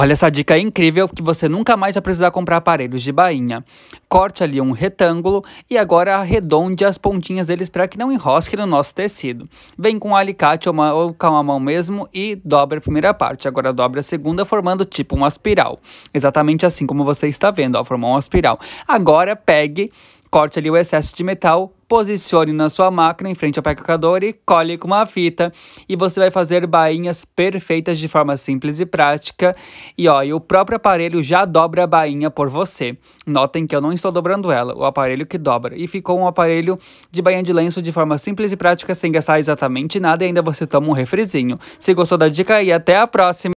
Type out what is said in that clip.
Olha, essa dica é incrível que você nunca mais vai precisar comprar aparelhos de bainha. Corte ali um retângulo e agora arredonde as pontinhas deles para que não enrosque no nosso tecido. Vem com um alicate ou, uma, ou com a mão mesmo e dobra a primeira parte. Agora dobra a segunda formando tipo uma espiral. Exatamente assim como você está vendo, ó, formou uma espiral. Agora pegue, corte ali o excesso de metal, posicione na sua máquina em frente ao pecador e cole com uma fita. E você vai fazer bainhas perfeitas de forma simples e prática. E, ó, e o próprio aparelho já dobra a bainha por você. Notem que eu não estou dobrando ela, o aparelho que dobra. E ficou um aparelho de bainha de lenço de forma simples e prática, sem gastar exatamente nada e ainda você toma um refrizinho. Se gostou da dica e até a próxima!